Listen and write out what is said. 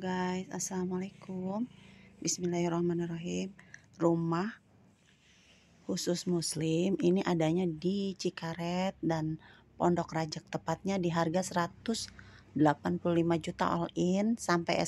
guys assalamualaikum bismillahirrahmanirrahim rumah khusus muslim ini adanya di Cikaret dan Pondok Rajak tepatnya di harga 185 juta all in sampai